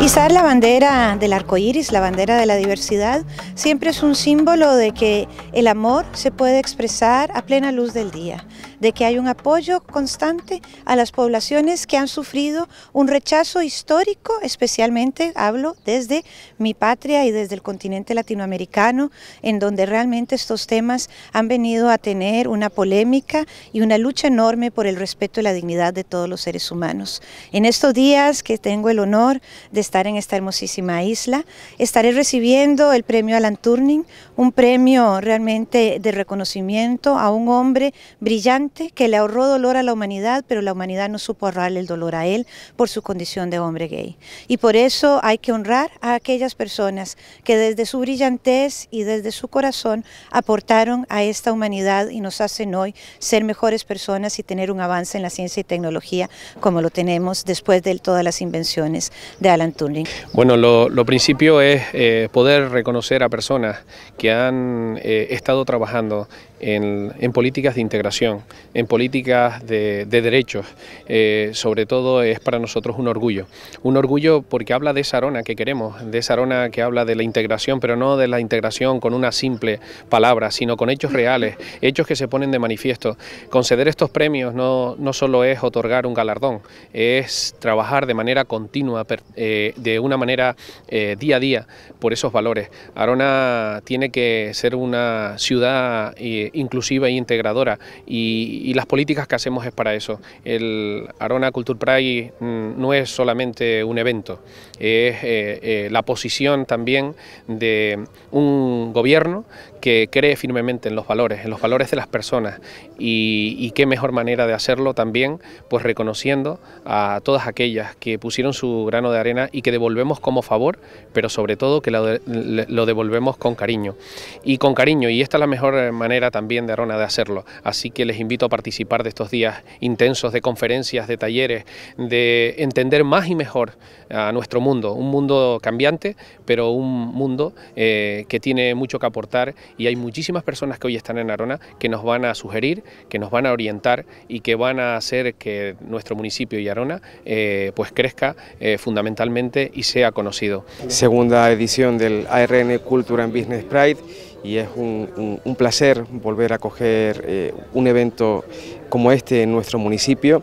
Izar, la bandera del arco iris, la bandera de la diversidad, siempre es un símbolo de que el amor se puede expresar a plena luz del día de que hay un apoyo constante a las poblaciones que han sufrido un rechazo histórico, especialmente hablo desde mi patria y desde el continente latinoamericano, en donde realmente estos temas han venido a tener una polémica y una lucha enorme por el respeto y la dignidad de todos los seres humanos. En estos días que tengo el honor de estar en esta hermosísima isla, estaré recibiendo el premio Alan Turning, un premio realmente de reconocimiento a un hombre brillante que le ahorró dolor a la humanidad, pero la humanidad no supo ahorrarle el dolor a él por su condición de hombre gay. Y por eso hay que honrar a aquellas personas que desde su brillantez y desde su corazón aportaron a esta humanidad y nos hacen hoy ser mejores personas y tener un avance en la ciencia y tecnología como lo tenemos después de todas las invenciones de Alan Turing. Bueno, lo, lo principio es eh, poder reconocer a personas que han eh, estado trabajando en, políticas de integración, en políticas de, derechos. Eh, sobre todo es para nosotros un orgullo. Un orgullo porque habla de esa arona que queremos, de esa arona que habla de la integración, pero no de la integración con una simple palabra, sino con hechos reales, hechos que se ponen de manifiesto. Conceder estos premios no, no solo es otorgar un galardón, es trabajar de manera continua, eh, de una manera eh, día a día, por esos valores. Arona tiene que ser una ciudad inclusiva e integradora y, las políticas que hacemos es para eso. El Arona Culture Pride mm, no es solamente un evento, es eh, eh, la posición también de un gobierno que cree firmemente en los valores, en los valores de las personas y, qué mejor manera de hacerlo también pues reconociendo a todas aquellas que pusieron su grano de arena y que devolvemos como favor, pero sobre todo que lo, lo devolvemos con cariño. Y con cariño, y esta es la mejor manera también también de Arona de hacerlo. Así que les invito a participar de estos días intensos de conferencias, de talleres, de entender más y mejor eh, a nuestro mundo, un mundo cambiante, pero un mundo eh, que tiene mucho que aportar y hay muchísimas personas que hoy están en Arona que nos van a sugerir, que nos van a orientar y que van a hacer que nuestro municipio y Arona eh, pues crezca fundamentalmente y sea conocido. Segunda edición del ARN Cultura and Business Pride y es un, placer volver a coger eh, un evento como este en nuestro municipio,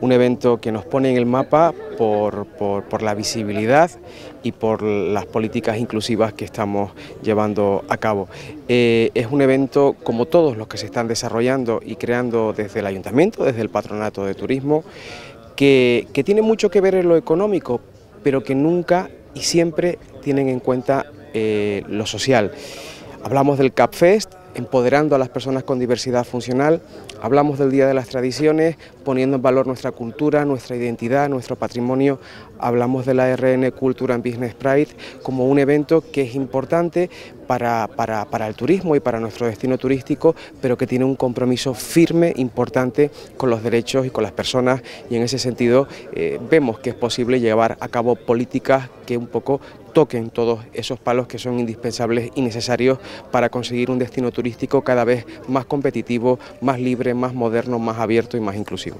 un evento que nos pone en el mapa por, la visibilidad y por las políticas inclusivas que estamos llevando a cabo. Eh, es un evento como todos los que se están desarrollando y creando desde el ayuntamiento, desde el patronato de turismo, que, tiene mucho que ver en lo económico, pero que nunca y siempre tienen en cuenta eh, lo social. Hablamos del CAPFEST, empoderando a las personas con diversidad funcional, hablamos del Día de las Tradiciones, poniendo en valor nuestra cultura, nuestra identidad, nuestro patrimonio, hablamos de la RN Cultura and Business Pride como un evento que es importante para, para, el turismo y para nuestro destino turístico, pero que tiene un compromiso firme, importante con los derechos y con las personas y en ese sentido eh, vemos que es posible llevar a cabo políticas que un poco toquen todos esos palos que son indispensables y necesarios para conseguir un destino turístico cada vez más competitivo, más libre, más moderno, más abierto y más inclusivo.